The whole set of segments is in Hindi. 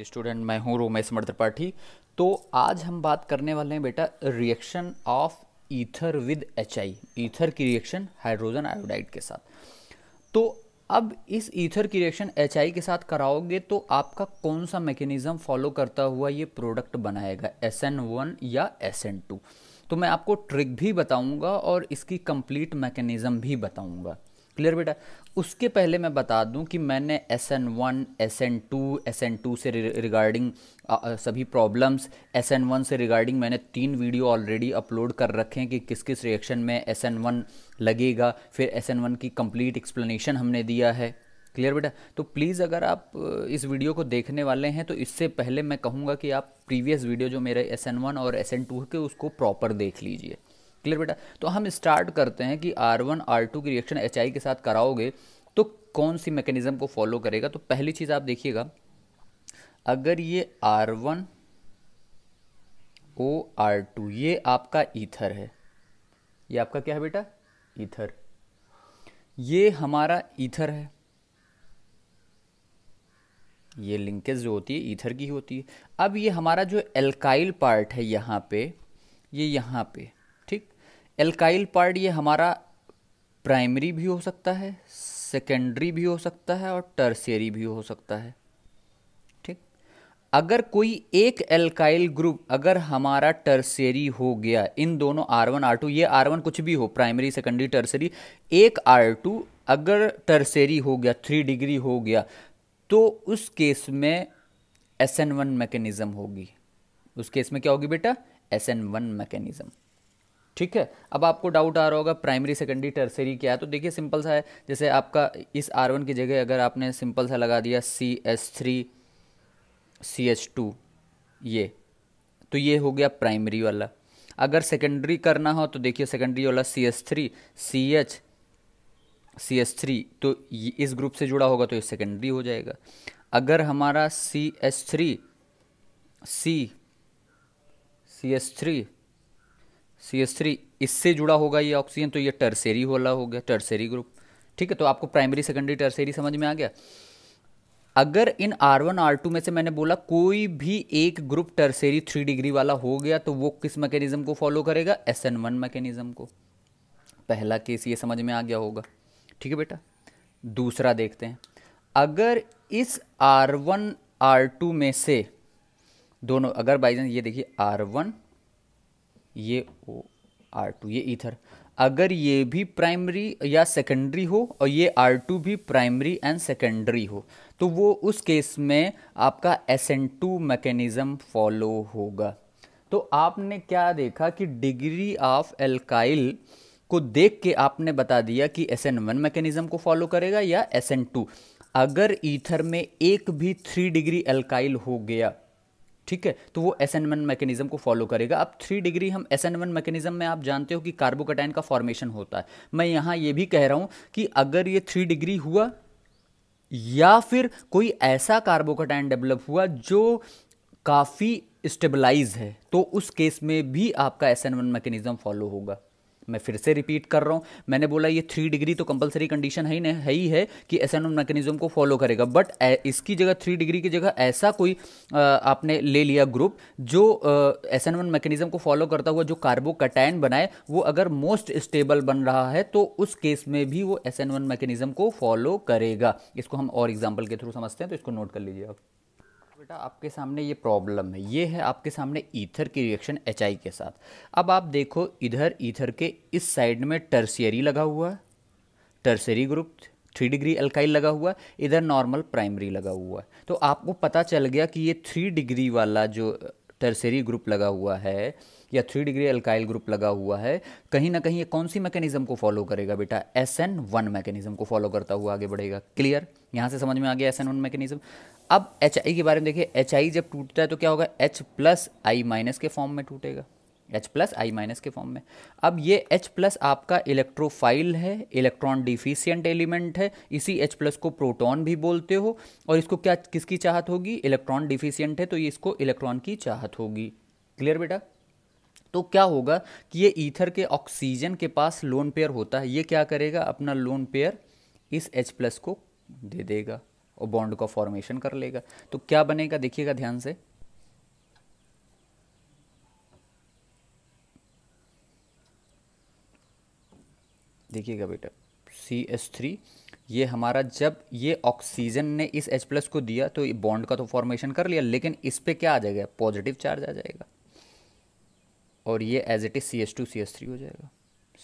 मेरे स्टूडेंट मैं हूँ रोमेश समर त्रिपाठी तो आज हम बात करने वाले हैं बेटा reaction of ether with H I ether की रिएक्शन हाइड्रोजन आयोडाइड के साथ तो अब इस ईथर की रिएक्शन एच आई के साथ कराओगे तो आपका कौन सा मैकेनिज्म फॉलो करता हुआ ये प्रोडक्ट बनाएगा एस एन वन या एस एन टू तो मैं आपको ट्रिक भी बताऊंगा और इसकी कंप्लीट मैकेनिज्म भी बताऊंगा क्लियर बेटा उसके पहले मैं बता दूं कि मैंने S N one S N two S N two से रिगार्डिंग सभी प्रॉब्लम्स एस एन वन से रिगार्डिंग मैंने तीन वीडियो ऑलरेडी अपलोड कर रखे हैं कि किस किस रिएक्शन में एस एन वन लगेगा फिर एस एन वन की कंप्लीट एक्सप्लेनेशन हमने दिया है क्लियर बेटा तो प्लीज़ अगर आप इस वीडियो को देखने वाले हैं तो इससे पहले मैं कहूँगा कि आप प्रीवियस वीडियो जो मेरे एस एन वन और एस एन टू के उसको प्रॉपर देख लीजिए क्लियर बेटा तो हम स्टार्ट करते हैं कि आर वन आर टू की रिएक्शन एच के साथ कराओगे तो कौन सी मैकेनिज्म को फॉलो करेगा तो पहली चीज़ आप देखिएगा अगर ये R one O R two ये आपका ईथर है ये आपका क्या है बेटा ईथर ये हमारा ईथर है ये लिंकेज जो होती है ईथर की होती है अब ये हमारा जो एल्काइल पार्ट है यहाँ पे ये यहाँ पे एल्काइल पार्ट ये हमारा प्राइमरी भी हो सकता है सेकेंडरी भी हो सकता है और टर्सरी भी हो सकता है ठीक अगर कोई एक एल्काइल ग्रुप अगर हमारा टर्सरी हो गया इन दोनों आर वन आर टू ये आर वन कुछ भी हो प्राइमरी सेकेंडरी टर्सरी एक आर टू अगर टर्सेरी हो गया थ्री डिग्री हो गया तो उस केस में एस एन वन मैकेनिज़्म होगी उस केस में क्या होगी बेटा एस एन वन मैकेनिज़्म ठीक है अब आपको डाउट आ रहा होगा प्राइमरी सेकेंडरी टर्सरी क्या है तो देखिए सिंपल सा है जैसे आपका इस आर वन की जगह अगर आपने सिंपल सा लगा दिया C S three C S two ये तो ये हो गया प्राइमरी वाला अगर सेकेंडरी करना हो तो देखिए सेकेंडरी वाला C S three C H C S three तो इस ग्रुप से जुड़ा होगा तो ये सेकेंडरी हो जाएगा अगर हमारा C S three C C S three C S three इससे जुड़ा होगा ये ऑक्सीजन तो ये टर्सेरी वाला हो गया टर्सेरी ग्रुप ठीक है तो आपको प्राइमरी सेकेंडरी टर्सेरी समझ में आ गया अगर इन आर वन आर टू में से मैंने बोला कोई भी एक ग्रुप टर्सेरी थ्री डिग्री वाला हो गया तो वो किस मैकेनिज्म को फॉलो करेगा एस एन वन मैकेनिज्म को पहला केस ये समझ में आ गया होगा ठीक है बेटा दूसरा देखते हैं अगर इस आर वन आर टू में से दोनों अगर बाई ये देखिए आर वन ये ओ आर टू ये ईथर अगर ये भी प्राइमरी या सेकेंडरी हो और ये आर टू भी प्राइमरी एंड सेकेंडरी हो तो वो उस केस में आपका S N two mechanism follow होगा तो आपने क्या देखा कि डिग्री ऑफ एल्काइल को देख के आपने बता दिया कि एस एन वन मैकेनिज़्म को फॉलो करेगा या एस एन टू अगर ईथर में एक भी थ्री डिग्री एल्काइल हो गया ठीक है तो वो एस एन वन मैकेनिज्म को फॉलो करेगा अब थ्री डिग्री हम एस एन वन मैकेनिज्म में आप जानते हो कि कार्बोकटाइन का फॉर्मेशन होता है मैं यहां ये भी कह रहा हूं कि अगर ये थ्री डिग्री हुआ या फिर कोई ऐसा कार्बोकटाइन डेवलप हुआ जो काफ़ी स्टेबलाइज है तो उस केस में भी आपका S N one mechanism follow होगा मैं फिर से रिपीट कर रहा हूँ मैंने बोला ये थ्री डिग्री तो कंपलसरी कंडीशन है ही नहीं है ही है कि एस एन मैकेनिज्म को फॉलो करेगा बट इसकी जगह थ्री डिग्री की जगह ऐसा कोई आपने ले लिया ग्रुप जो एस एन मैकेनिज्म को फॉलो करता हुआ जो कार्बोकटैन बनाए वो अगर मोस्ट स्टेबल बन रहा है तो उस केस में भी वो एस एन मैकेनिज्म को फॉलो करेगा इसको हम और एग्जाम्पल के थ्रू समझते हैं तो इसको नोट कर लीजिए आप बेटा आपके सामने ये प्रॉब्लम है ये है आपके सामने ईथर की रिएक्शन एच के साथ अब आप देखो इधर ईथर के इस साइड में टर्सियरी लगा हुआ है tertiary group three degree alkyl लगा हुआ है इधर नॉर्मल प्राइमरी लगा हुआ है तो आपको पता चल गया कि ये थ्री डिग्री वाला जो टर्सरी ग्रुप लगा हुआ है या थ्री डिग्री अल्काइल ग्रुप लगा हुआ है कहीं ना कहीं ये कौन सी मैकेनिज्म को फॉलो करेगा बेटा एस एन वन मैकेनिज्म को फॉलो करता हुआ आगे बढ़ेगा क्लियर यहाँ से समझ में आ गया एस एन वन मैकेनिज्म अब एच आई के बारे में देखिए एच आई जब टूटता है तो क्या होगा एच प्लस आई माइनस के फॉर्म में टूटेगा एच प्लस आई माइनस के फॉर्म में अब ये एच प्लस आपका इलेक्ट्रोफाइल है इलेक्ट्रॉन डिफिशियंट एलिमेंट है इसी एच प्लस को प्रोटॉन भी बोलते हो और इसको क्या किसकी चाहत होगी इलेक्ट्रॉन डिफिशियंट है तो ये इसको इलेक्ट्रॉन की चाहत होगी क्लियर बेटा तो क्या होगा कि ये ईथर के ऑक्सीजन के पास लोन पेयर होता है ये क्या करेगा अपना लोन पेयर इस एच प्लस को दे देगा और बॉन्ड का फॉर्मेशन कर लेगा तो क्या बनेगा देखिएगा ध्यान से देखिएगा बेटा सी एस थ्री ये हमारा जब ये ऑक्सीजन ने इस H प्लस को दिया तो ये बॉन्ड का तो फॉर्मेशन कर लिया लेकिन इस पर क्या आ जाएगा पॉजिटिव चार्ज आ जाएगा और ये as it is C S two C S three हो जाएगा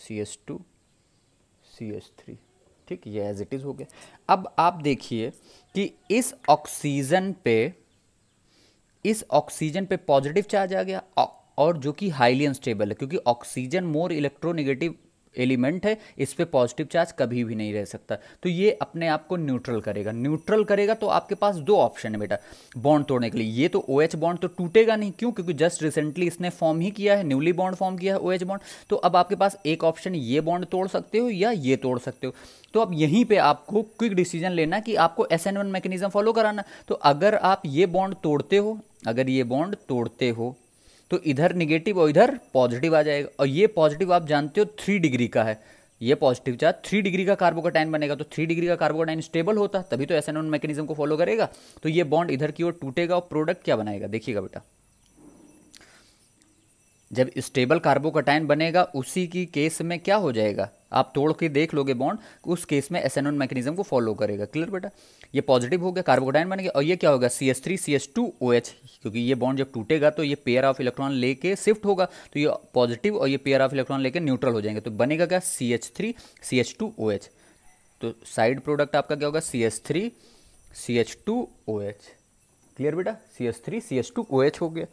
C S two C S three ठीक ये एज इट इज़ हो गया अब आप देखिए कि इस ऑक्सीजन पे इस ऑक्सीजन पे पॉजिटिव चार्ज आ गया और जो कि हाईली अनस्टेबल है क्योंकि ऑक्सीजन मोर इलेक्ट्रोनेगेटिव एलिमेंट है इस पर पॉजिटिव चार्ज कभी भी नहीं रह सकता तो ये अपने आप को न्यूट्रल करेगा न्यूट्रल करेगा तो आपके पास दो ऑप्शन है बेटा बॉन्ड तोड़ने के लिए ये तो ओ एच बॉन्ड तो टूटेगा नहीं क्यों क्योंकि जस्ट रिसेंटली इसने फॉर्म ही किया है न्यूली बॉन्ड फॉर्म किया है ओ एच बॉन्ड तो अब आपके पास एक ऑप्शन ये बॉन्ड तोड़ सकते हो या ये तोड़ सकते हो तो अब यहीं पे आपको क्विक डिसीजन लेना कि आपको S N one mechanism follow कराना तो अगर आप ये बॉन्ड तोड़ते हो अगर ये बॉन्ड तोड़ते हो तो इधर निगेटिव और इधर पॉजिटिव आ जाएगा और ये पॉजिटिव आप जानते हो थ्री डिग्री का है ये पॉजिटिव चार्ज थ्री डिग्री का कार्बोकोटाइन बनेगा तो थ्री डिग्री का कार्बोकोटाइन स्टेबल होता तभी तो एस मैकेनिज्म को फॉलो करेगा तो ये बॉन्ड इधर की ओर टूटेगा और प्रोडक्ट क्या बनाएगा देखिएगा बेटा जब स्टेबल कार्बोकटाइन बनेगा उसी की केस में क्या हो जाएगा आप तोड़ के देख लोगे बॉन्ड उस केस में एस एन मैकेनिज्म को फॉलो करेगा क्लियर बेटा ये पॉजिटिव हो गया कार्बोकटाइन बनेगा और ये क्या होगा C S three C S two O H क्योंकि ये बॉन्ड जब टूटेगा तो ये पेयर ऑफ इलेक्ट्रॉन लेके शिफ्ट होगा तो ये पॉजिटिव और ये पेयर ऑफ इलेक्ट्रॉन लेके न्यूट्रल हो जाएंगे तो बनेगा क्या C H three C H two O H तो साइड प्रोडक्ट आपका क्या होगा C S three C H two O H clear बेटा C S three C S two O H हो गया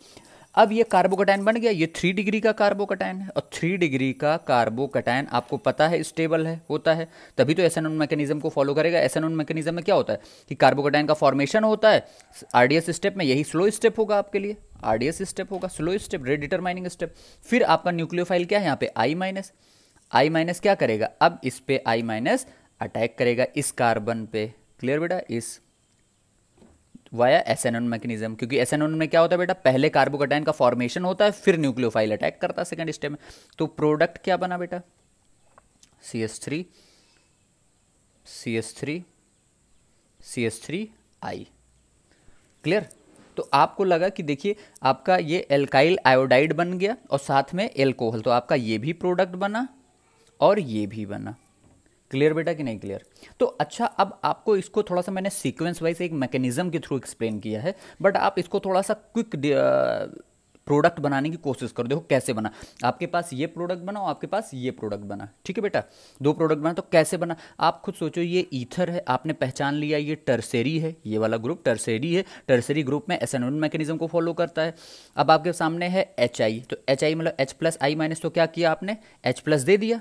अब ये कार्बोकटाइन बन गया ये थ्री डिग्री का कार्बोकटाइन है और थ्री डिग्री का कार्बोकटाइन आपको पता है स्टेबल है होता है तभी तो एसएनओन मैकेनिज्म को फॉलो करेगा एसएनओन मैकेनिज्म में क्या होता है कि कार्बोकटाइन का फॉर्मेशन होता है आरडीएस स्टेप में यही स्लो स्टेप होगा आपके लिए आरडीएस स्टेप होगा slow step rate determining step फिर आपका न्यूक्लियोफाइल क्या है यहाँ पे आई माइनस आई माइनस क्या करेगा अब इस पर आई माइनस अटैक करेगा इस कार्बन पे क्लियर बेटा इस वाया एस एन मैकेनिज्म क्योंकि एस एन में क्या होता है बेटा पहले कार्बोकटाइन का फॉर्मेशन होता है फिर न्यूक्लियोफाइल अटैक करता है सेकेंड स्टेप में तो प्रोडक्ट क्या बना बेटा C S three C S three C S three I clear तो आपको लगा कि देखिए आपका ये एल्काइल आयोडाइड बन गया और साथ में एल्कोहल तो आपका ये भी प्रोडक्ट बना और ये भी बना क्लियर बेटा कि नहीं क्लियर तो अच्छा अब आपको इसको थोड़ा सा मैंने सीक्वेंस वाइज एक मैकेनिज्म के थ्रू एक्सप्लेन किया है बट आप इसको थोड़ा सा क्विक प्रोडक्ट uh, बनाने की कोशिश कर दो कैसे बना आपके पास ये प्रोडक्ट बना और आपके पास ये प्रोडक्ट बना ठीक है बेटा दो प्रोडक्ट बना तो कैसे बना आप खुद सोचो ये ईथर है आपने पहचान लिया ये टर्सेरी है ये वाला ग्रुप टर्सेरी है टर्सेरी ग्रुप में एसेनोन मैकेनिज्म को फॉलो करता है अब आपके सामने है एच तो एच मतलब एच प्लस आई माइनस तो क्या किया आपने एच प्लस दे दिया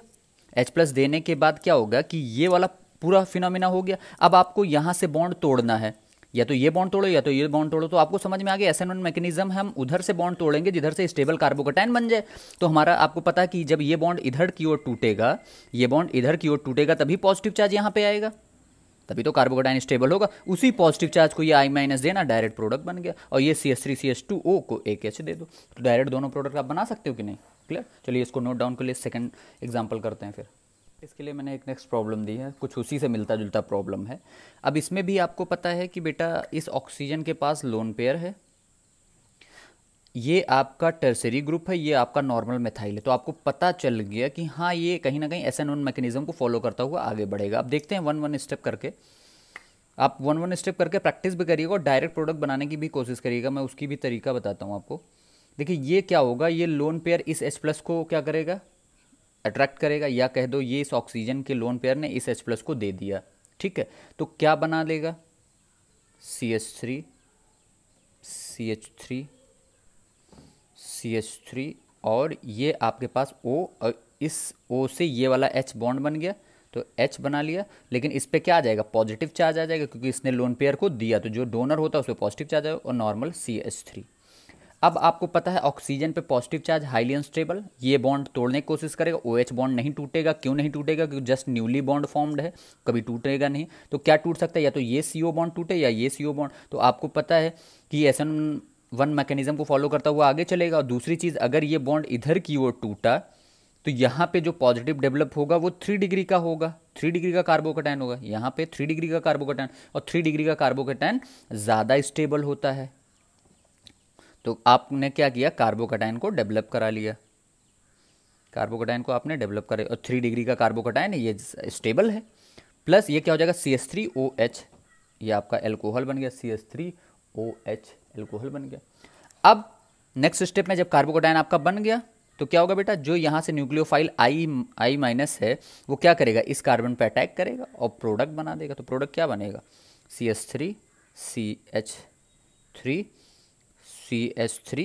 एच प्लस देने के बाद क्या होगा कि ये वाला पूरा फिनोमिना हो गया अब आपको यहाँ से बॉन्ड तोड़ना है या तो ये बॉन्ड तोड़ो या तो ये बॉन्ड तोड़ो तो आपको समझ में आ गया एस एन वन मैकेनिज्म हम उधर से बॉन्ड तोड़ेंगे जिधर से स्टेबल कार्बोकटाइन बन जाए तो हमारा आपको पता है कि जब ये बॉन्ड इधर की ओर टूटेगा ये बॉन्ड इधर की ओर टूटेगा तभी पॉजिटिव चार्ज यहाँ पे आएगा तभी तो कार्बोकटाइन स्टेबल होगा उसी पॉजिटिव चार्ज को ये आई माइनस देना डायरेक्ट प्रोडक्ट बन गया और ये C S three C S two O को एक एच दे दो तो डायरेक्ट दोनों प्रोडक्ट आप बना सकते हो कि नहीं क्लियर चलिए इसको नोट डाउन के लिए सेकेंड एग्जाम्पल करते हैं फिर इसके लिए मैंने एक नेक्स्ट प्रॉब्लम दी है कुछ उसी से मिलता जुलता प्रॉब्लम है अब इसमें भी आपको पता है कि बेटा इस ऑक्सीजन के पास लोन पेयर है ये आपका टर्सरी ग्रुप है ये आपका नॉर्मल मेथाइल है तो आपको पता चल गया कि हाँ ये कहीं ना कहीं एस एन वन मैकेनिज्म को फॉलो करता हुआ आगे बढ़ेगा आप देखते हैं वन वन स्टेप करके आप वन वन स्टेप करके प्रैक्टिस भी करिएगा और डायरेक्ट प्रोडक्ट बनाने की भी कोशिश करिएगा मैं उसकी भी तरीका बताता हूँ आपको देखिए ये क्या होगा ये लोन पेयर इस एच प्लस को क्या करेगा अट्रैक्ट करेगा या कह दो ये इस ऑक्सीजन के लोन पेयर ने इस एच प्लस को दे दिया ठीक है तो क्या बना लेगा C H three C H three C H three और ये आपके पास ओ इस ओ से ये वाला एच बॉन्ड बन गया तो H बना लिया लेकिन इस पर क्या आ जाएगा पॉजिटिव चार्ज आ जाएगा क्योंकि इसने लोन पेयर को दिया तो जो डोनर होता है उस पर पॉजिटिव चार्ज आएगा और नॉर्मल सी एच थ्री अब आपको पता है ऑक्सीजन पे पॉजिटिव चार्ज हाईली अनस्टेबल ये बॉन्ड तोड़ने की कोशिश करेगा ओ OH बॉन्ड नहीं टूटेगा क्यों नहीं टूटेगा क्योंकि जस्ट न्यूली बॉन्ड फॉर्म्ड है कभी टूटेगा नहीं तो क्या टूट सकता है या तो ये सी बॉन्ड टूटे या ये सी बॉन्ड तो आपको पता है कि एस एन वन मैकेनिज्म को फॉलो करता हुआ आगे चलेगा और दूसरी चीज़ अगर ये बॉन्ड इधर की ओर टूटा तो यहाँ पे जो पॉजिटिव डेवलप होगा वो थ्री डिग्री का होगा थ्री डिग्री का कार्बोकटैन होगा यहाँ पे थ्री डिग्री का कार्बोकटैन और थ्री डिग्री का कार्बोकटैन ज़्यादा स्टेबल होता है तो आपने क्या किया कार्बोकटाइन को डेवलप करा लिया कार्बोकटाइन को आपने डेवलप करे और थ्री डिग्री का कार्बोकटाइन ये स्टेबल है प्लस ये क्या हो जाएगा C S three O H ये आपका एल्कोहल बन गया C S three O H alcohol बन गया अब नेक्स्ट स्टेप में जब कार्बोकोटाइन आपका बन गया तो क्या होगा बेटा जो यहाँ से न्यूक्लियोफाइल आई आई माइनस है वो क्या करेगा इस कार्बन पर अटैक करेगा और प्रोडक्ट बना देगा तो प्रोडक्ट क्या बनेगा C S three C H three C S three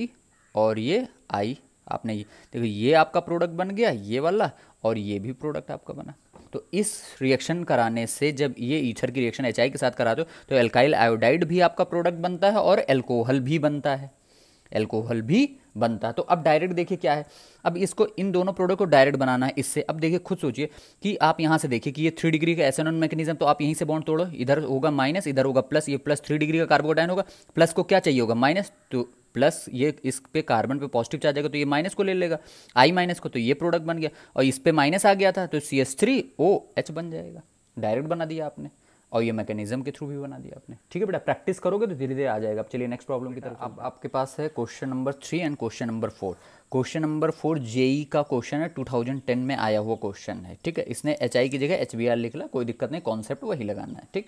और ये आई आपने ये देखो ये आपका प्रोडक्ट बन गया ये वाला और ये भी प्रोडक्ट आपका बना तो इस रिएक्शन कराने से जब ये ईथर की रिएक्शन एच के साथ कराते हो तो एल्काइल आयोडाइड भी आपका प्रोडक्ट बनता है और एल्कोहल भी बनता है एल्कोहल भी बनता तो अब डायरेक्ट देखिए क्या है अब इसको इन दोनों प्रोडक्ट को डायरेक्ट बनाना है इससे अब देखिए खुद सोचिए कि आप यहाँ से देखिए कि ये थ्री डिग्री का एन मैकेनिज्म तो आप यहीं से बॉन्ड तोड़ो इधर होगा माइनस इधर होगा प्लस ये प्लस थ्री डिग्री का कार्बोडाइन होगा प्लस को क्या चाहिए होगा माइनस तो प्लस ये इस पे कार्बन पे पॉजिटिव चार्ज आएगा तो ये माइनस को ले लेगा आई माइनस को तो ये प्रोडक्ट बन गया और इस पे माइनस आ गया था तो C S three O H बन जाएगा डायरेक्ट बना दिया आपने और ये मैकेनिज्म के थ्रू भी बना दिया आपने ठीक है बेटा प्रैक्टिस करोगे तो धीरे धीरे आ जाएगा आप चलिए नेक्स्ट प्रॉब्लम की तरफ अब आपके पास है question number three and question number four question number four JEE का क्वेश्चन है 2010 में आया हुआ क्वेश्चन है ठीक है इसने एच की जगह एच लिख ला कोई दिक्कत नहीं कॉन्सेप्ट वही लगाना है ठीक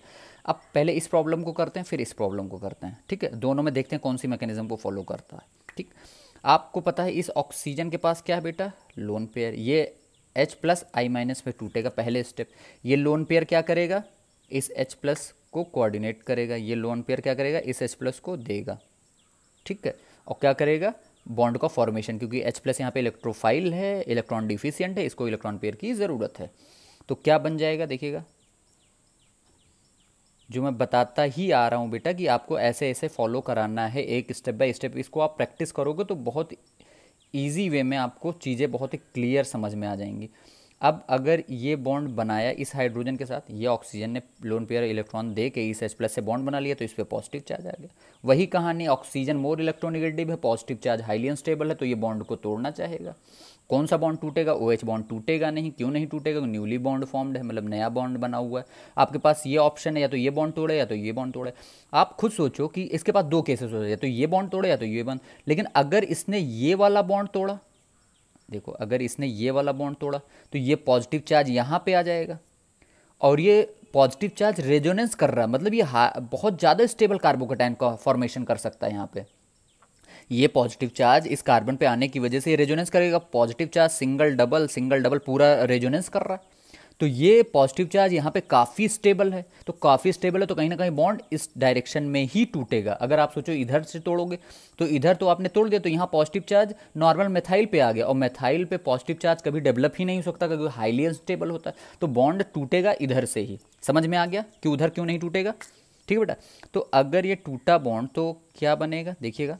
अब पहले इस प्रॉब्लम को करते हैं फिर इस प्रॉब्लम को करते हैं ठीक है दोनों में देखते हैं कौन सी मैकेनिज्म को फॉलो करता है ठीक आपको पता है इस ऑक्सीजन के पास क्या है बेटा लोन पेयर ये H प्लस आई माइनस में टूटेगा पहले स्टेप ये लोन पेयर क्या करेगा इस एच प्लस को कोऑर्डिनेट करेगा ये लोन पेयर क्या करेगा इस एच प्लस को देगा ठीक है और क्या करेगा बॉन्ड का फॉर्मेशन क्योंकि एच प्लस यहाँ पे इलेक्ट्रोफाइल है इलेक्ट्रॉन डिफिशियंट है इसको इलेक्ट्रॉन पेयर की ज़रूरत है तो क्या बन जाएगा देखिएगा जो मैं बताता ही आ रहा हूँ बेटा कि आपको ऐसे ऐसे फॉलो कराना है एक स्टेप बाय स्टेप इसको आप प्रैक्टिस करोगे तो बहुत ईजी वे में आपको चीज़ें बहुत ही क्लियर समझ में आ जाएंगी अब अगर ये बॉन्ड बनाया इस हाइड्रोजन के साथ ये ऑक्सीजन ने लोन पेयर इलेक्ट्रॉन दे के इस एच प्लस से बॉन्ड बना लिया तो इस पर पॉजिटिव चार्ज आ गया वही कहानी ऑक्सीजन मोर इलेक्ट्रोनिगेटिव है पॉजिटिव चार्ज हाईली अनस्टेबल है तो ये बॉन्ड को तोड़ना चाहेगा कौन सा बॉन्ड टूटेगा ओ एच बॉन्ड टूटेगा नहीं क्यों नहीं टूटेगा न्यूली बॉन्ड फॉर्म्ड है मतलब नया बॉन्ड बना हुआ है आपके पास ये ऑप्शन है या तो ये बॉन्ड तोड़े या तो ये बॉन्ड तोड़े आप खुद सोचो कि इसके पास दो केसेस हो जाए तो ये बॉन्ड तोड़े या तो ये बॉन्ड लेकिन अगर इसने ये वाला बॉन्ड तोड़ा देखो अगर इसने ये वाला बॉन्ड तोड़ा तो ये पॉजिटिव चार्ज यहाँ पे आ जाएगा और ये पॉजिटिव चार्ज रेजोनेंस कर रहा है मतलब ये बहुत ज़्यादा स्टेबल कार्बोकटाइन का फॉर्मेशन कर सकता है यहाँ पे ये पॉजिटिव चार्ज इस कार्बन पे आने की वजह से ये रेजोनेंस करेगा positive charge single double single double पूरा रेजोनेंस कर रहा है तो ये पॉजिटिव चार्ज यहाँ पे काफ़ी स्टेबल है तो काफ़ी स्टेबल है तो कहीं ना कहीं बॉन्ड इस डायरेक्शन में ही टूटेगा अगर आप सोचो इधर से तोड़ोगे तो इधर तो आपने तोड़ दिया तो यहाँ पॉजिटिव चार्ज नॉर्मल मेथाइल पे आ गया और मेथाइल पे पॉजिटिव चार्ज कभी डेवलप ही नहीं हो सकता क्योंकि हाईली अनस्टेबल होता है तो बॉन्ड टूटेगा इधर से ही समझ में आ गया कि उधर क्यों नहीं टूटेगा ठीक है बेटा तो अगर ये टूटा बॉन्ड तो क्या बनेगा देखिएगा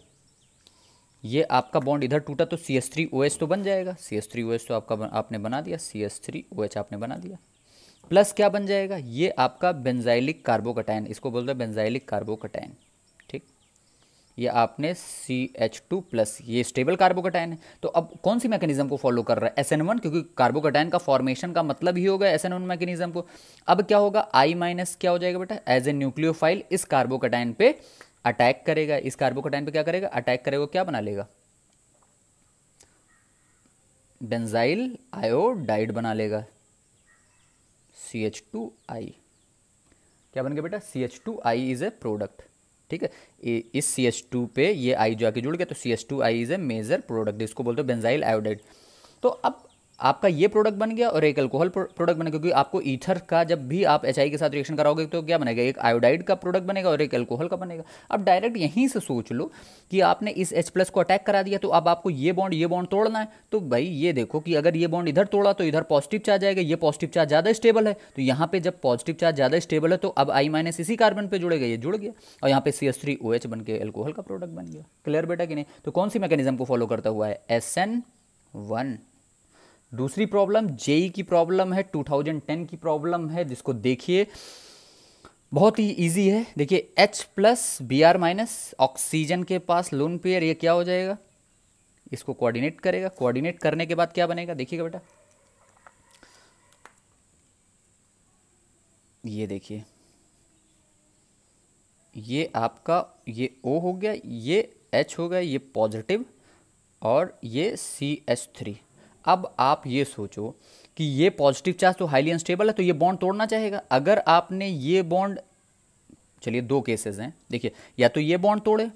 ये आपका बॉन्ड इधर टूटा तो C S three O H तो बन जाएगा C S three O H तो आपका बन, आपने बना दिया C S three O H आपने बना दिया प्लस क्या बन जाएगा ये आपका बेंजाइलिक कार्बोकटाइन इसको बोलते हैं बेंजाइलिक कार्बोकटाइन ठीक ये आपने सी एच टू प्लस ये स्टेबल कार्बोकटाइन है तो अब कौन सी मैकेनिज्म को फॉलो कर रहा है एस एन वन क्योंकि कार्बोकटाइन का फॉर्मेशन का मतलब ही होगा एस एन वन मैकेनिज्म को अब क्या होगा आई माइनस क्या हो जाएगा बेटा एज ए न्यूक्लियोफाइल इस कार्बोकटाइन पे अटैक करेगा इस कटाइन पे क्या करेगा अटैक करेगा क्या बना लेगा बेंजाइल आयोडाइड बना लेगा सी एच टू आई क्या बन गया बेटा C H two I is a product ठीक है इस सी एच टू पे ये आई जो आके जुड़ गया तो C H two I is a major product इसको बोलते हैं बेंजाइल आयोडाइड तो अब आपका ये प्रोडक्ट बन गया और एक अल्कोहल प्रोडक्ट बनेगा क्योंकि आपको ईथर का जब भी आप एच के साथ रिएक्शन कराओगे तो क्या बनेगा एक आयोडाइड का प्रोडक्ट बनेगा और एक अल्कोहल का बनेगा अब डायरेक्ट यहीं से सोच लो कि आपने इस एच प्लस को अटैक करा दिया तो अब आपको ये बॉन्ड ये बॉन्ड तोड़ना है तो भाई ये देखो कि अगर ये बॉन्ड इधर तोड़ा तो इधर पॉजिटिव चार्ज आएगा ये पॉजिटिव चार्ज ज़्यादा स्टेबल है तो यहाँ पे जब पॉजिटिव चार्ज ज़्यादा स्टेबल है तो अब आई माइनस इसी कार्बन पर जुड़ेगा ये जुड़ गया और यहाँ पे C S three O H बन के एल्कोहल का प्रोडक्ट बन गया क्लियर बेटा कि नहीं तो कौन सी मैकेनिज्म को फॉलो करता हुआ है एस एन वन दूसरी प्रॉब्लम जेई की प्रॉब्लम है 2010 की प्रॉब्लम है जिसको देखिए बहुत ही इजी है देखिए H plus B R minus oxygen के पास लोन पेयर ये क्या हो जाएगा इसको कोऑर्डिनेट करेगा कोऑर्डिनेट करने के बाद क्या बनेगा देखिएगा बेटा ये देखिए ये आपका ये ओ हो गया ये एच हो गया ये पॉजिटिव और ये सी एच थ्री अब आप ये सोचो कि ये पॉजिटिव चार्ज तो हाईली अनस्टेबल है तो ये बॉन्ड तोड़ना चाहेगा अगर आपने ये बॉन्ड चलिए दो केसेस हैं देखिए या तो ये बॉन्ड तोड़े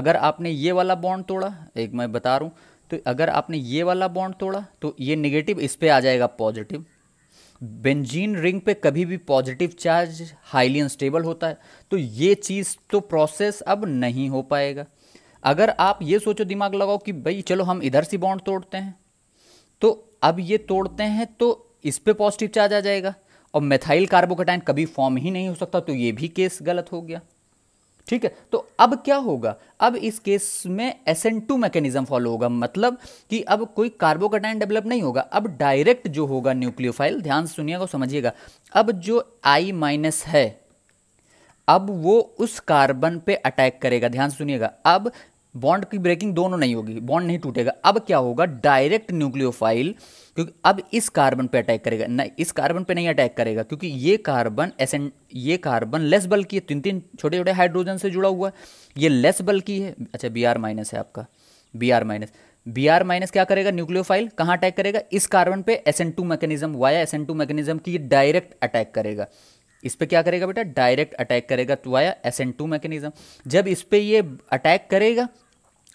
अगर आपने ये वाला बॉन्ड तोड़ा एक मैं बता रहा हूँ तो अगर आपने ये वाला बॉन्ड तोड़ा तो ये निगेटिव इस पर आ जाएगा पॉजिटिव बेंजीन रिंग पे कभी भी पॉजिटिव चार्ज हाईली अनस्टेबल होता है तो ये चीज़ तो प्रोसेस अब नहीं हो पाएगा अगर आप ये सोचो दिमाग लगाओ कि भाई चलो हम इधर से बॉन्ड तोड़ते हैं तो अब ये तोड़ते हैं तो इस पर पॉजिटिव चार्ज आ जाएगा और मेथाइल कार्बोकटाइन कभी फॉर्म ही नहीं हो सकता तो ये भी केस गलत हो गया ठीक है तो अब क्या होगा अब इस केस में S N two mechanism follow होगा मतलब कि अब कोई कार्बोकटाइन डेवलप नहीं होगा अब डायरेक्ट जो होगा न्यूक्लियोफाइल ध्यान सुनिएगा समझिएगा अब जो आई माइनस है अब वो उस कार्बन पे अटैक करेगा ध्यान सुनिएगा अब बॉन्ड की ब्रेकिंग दोनों नहीं होगी बॉन्ड नहीं टूटेगा अब क्या होगा डायरेक्ट न्यूक्लियोफाइल क्योंकि अब इस कार्बन पे अटैक करेगा नहीं इस कार्बन पे नहीं अटैक करेगा क्योंकि ये कार्बन एस ये कार्बन लेस बल की है तीन तीन छोटे छोटे हाइड्रोजन से जुड़ा हुआ है ये लेस बल की है अच्छा बी माइनस है आपका B R minus B R minus क्या करेगा न्यूक्लियोफाइल कहाँ अटैक करेगा इस कार्बन पे S N two mechanism via S N two mechanism की डायरेक्ट अटैक करेगा इस पर क्या करेगा बेटा डायरेक्ट अटैक करेगा तो via S N two mechanism जब इस पर ये अटैक करेगा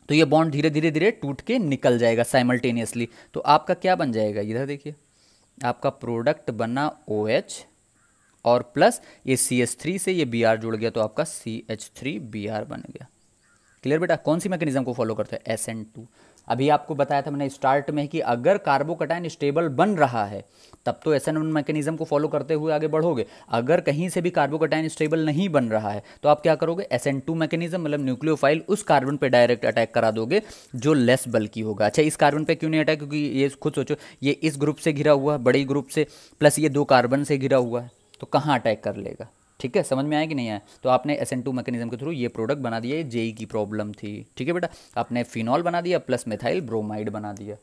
तो ये बॉन्ड धीरे धीरे धीरे टूट के निकल जाएगा साइमल्टेनियसली तो आपका क्या बन जाएगा इधर देखिए आपका प्रोडक्ट बना ओ OH और प्लस ये सी एच थ्री से ये बी आर जुड़ गया तो आपका C H three B R बन गया क्लियर बेटा कौन सी मैकेनिज्म को फॉलो करते हैं एस एन टू अभी आपको बताया था मैंने स्टार्ट में कि अगर कार्बोकटाइन स्टेबल बन रहा है तब तो एस एन वन मैकेनिज्म को फॉलो करते हुए आगे बढ़ोगे अगर कहीं से भी कार्बोकटाइन स्टेबल नहीं बन रहा है तो आप क्या करोगे एस एन टू मैकेनिज्म मतलब न्यूक्लियोफाइल उस कार्बन पर डायरेक्ट अटैक करा दोगे जो लेस बल्कि होगा अच्छा इस कार्बन पर क्यों नहीं अटैक क्योंकि ये खुद सोचो ये इस ग्रुप से घिरा हुआ है बड़े ग्रुप से प्लस ये दो कार्बन से घिरा हुआ है तो कहाँ अटैक कर लेगा ठीक है समझ में आया कि नहीं आया तो आपने एस एन टू मैकेनिज्म के थ्रू ये प्रोडक्ट बना दिया ये जेई e की प्रॉब्लम थी ठीक है बेटा आपने फिनॉल बना दिया प्लस मेथाइल ब्रोमाइड बना दिया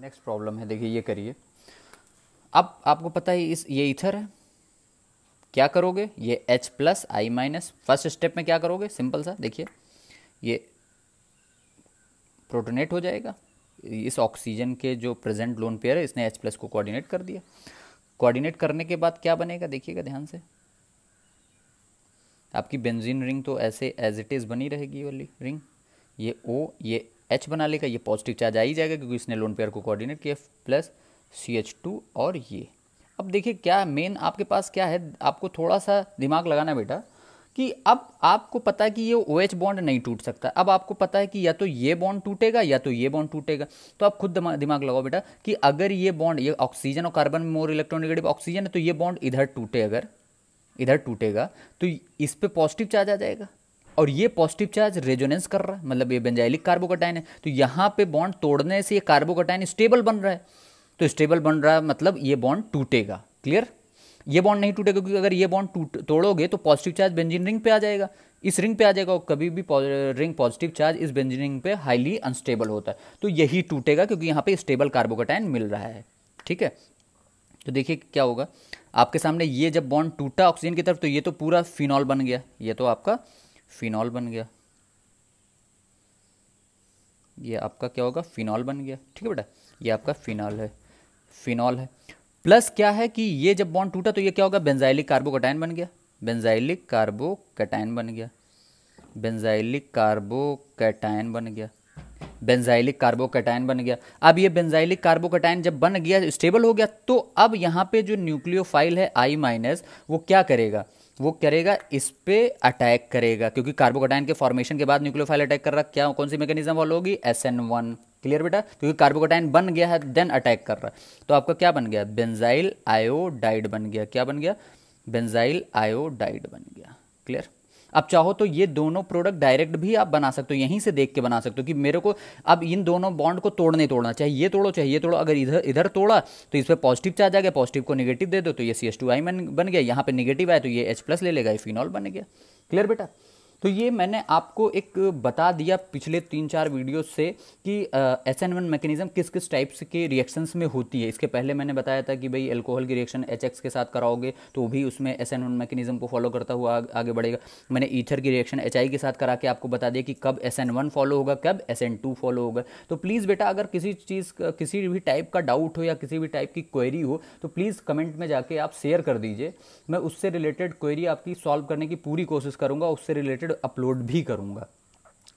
नेक्स्ट प्रॉब्लम है देखिए ये करिए अब आपको पता है इस ये इथर है क्या करोगे ये H plus I minus first step में क्या करोगे सिंपल सा देखिए ये प्रोटोनेट हो जाएगा इस ऑक्सीजन के जो प्रेजेंट लोन पेयर है इसने एच प्लस को कोऑर्डिनेट कर दिया कोऑर्डिनेट करने के बाद क्या बनेगा देखिएगा ध्यान से आपकी बेंजीन रिंग तो ऐसे एज इट इज़ बनी रहेगी वाली रिंग ये ओ ये एच बना लेगा ये पॉजिटिव चार्ज आ ही जाएगा क्योंकि इसने लोन पेयर को कोऑर्डिनेट किया प्लस सी एच टू और ये अब देखिए क्या मेन आपके पास क्या है आपको थोड़ा सा दिमाग लगाना बेटा कि अब आपको पता है कि ये ओ एच बॉन्ड नहीं टूट सकता अब आपको पता है कि या तो ये बॉन्ड टूटेगा या तो ये बॉन्ड टूटेगा तो आप खुद दिमाग लगाओ बेटा कि अगर ये बॉन्ड ये ऑक्सीजन और कार्बन में मोर इलेक्ट्रॉनिक ऑक्सीजन है तो ये बॉन्ड इधर टूटे अगर इधर टूटेगा तो इस पर पॉजिटिव चार्ज आ जाएगा और ये पॉजिटिव चार्ज रेजोनेंस कर रहा है मतलब ये बेंजाइलिक कार्बोकटाइन है तो यहाँ पे बॉन्ड तोड़ने से ये कार्बोकटाइन स्टेबल बन रहा है तो स्टेबल बन रहा है मतलब ये बॉन्ड टूटेगा क्लियर ये बॉन्ड नहीं टूटेगा क्योंकि अगर ये बॉन्ड टूट तोड़ोगे तो पॉजिटिव चार्ज बेंजिन रिंग पे आ जाएगा इस रिंग पे आ जाएगा और कभी भी रिंग पॉजिटिव चार्ज इस बेंजिन रिंग पे हाईली अनस्टेबल होता है तो यही टूटेगा क्योंकि यहाँ पे स्टेबल कार्बोकटाइन मिल रहा है ठीक है तो देखिए क्या होगा आपके सामने ये जब बॉन्ड टूटा ऑक्सीजन की तरफ तो ये तो पूरा फिनॉल बन गया ये तो आपका फिनॉल बन गया ये आपका क्या होगा फिनॉल बन गया ठीक है बेटा ये आपका फिनॉल है फिनॉल है प्लस क्या है कि ये जब बॉन्ड टूटा तो ये क्या होगा बेंजाइलिक कार्बोकटाइन बन गया बेंजाइलिक कार्बोकटाइन बन गया बेंजाइलिक कार्बोकटाइन बन गया बेंजाइलिक कार्बोकेटाइन बन गया अब ये बेंजाइलिक कार्बोकेटाइन जब बन गया स्टेबल हो गया तो अब यहाँ पे जो न्यूक्लियोफाइल है आई माइनस वो क्या करेगा वो करेगा इस पर अटैक करेगा क्योंकि कार्बोकेटाइन के फॉर्मेशन के बाद न्यूक्लियोफाइल अटैक कर रहा क्या कौन सी मैकेनिज्म फॉलो होगी एस एन वन क्लियर बेटा क्योंकि कार्बोकेटाइन बन गया है देन अटैक कर रहा है तो आपका क्या बन गया बेंजाइल आयोडाइड बन गया क्या बन गया बेंजाइल आयोडाइड बन गया क्लियर आप चाहो तो ये दोनों प्रोडक्ट डायरेक्ट भी आप बना सकते हो यहीं से देख के बना सकते हो कि मेरे को अब इन दोनों बॉन्ड को तोड़ने तोड़ना चाहे ये तोड़ो चाहे ये तोड़ो अगर इधर इधर तोड़ा तो इस पर पॉजिटिव चार्ज आ गया पॉजिटिव को निगेटिव दे दो तो ये सी एस टू आई बन गया यहाँ पर निगेटिव आया तो ये एच प्लस ले लेगा फिनॉल बन गया क्लियर बेटा तो ये मैंने आपको एक बता दिया पिछले तीन चार वीडियो से कि एस एन वन मैकेनिज्म किस किस टाइप्स के रिएक्शंस में होती है इसके पहले मैंने बताया था कि भाई एल्कोहल की रिएक्शन एच एक्स के साथ कराओगे तो भी उसमें एस एन वन मैकेनिज्म को फॉलो करता हुआ आग, आगे बढ़ेगा मैंने ईथर की रिएक्शन एच आई के साथ करा के आपको बता दिया कि कब एस एन वन फॉलो होगा कब एस एन टू फॉलो होगा तो प्लीज़ बेटा अगर किसी चीज़ किसी भी टाइप का डाउट हो या किसी भी टाइप की क्वेरी हो तो प्लीज़ कमेंट में जाके आप शेयर कर दीजिए मैं उससे रिलेटेड क्वेरी आपकी सॉल्व करने की पूरी कोशिश करूँगा उससे रिलेटेड रिलेटेड अपलोड भी करूँगा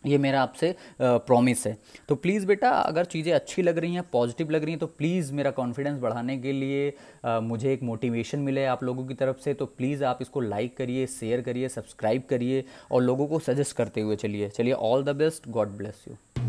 ये मेरा आपसे प्रॉमिस है तो प्लीज़ बेटा अगर चीज़ें अच्छी लग रही हैं पॉजिटिव लग रही हैं तो प्लीज़ मेरा कॉन्फिडेंस बढ़ाने के लिए आ, मुझे एक मोटिवेशन मिले आप लोगों की तरफ से तो प्लीज़ आप इसको लाइक करिए शेयर करिए सब्सक्राइब करिए और लोगों को सजेस्ट करते हुए चलिए चलिए all the best God bless you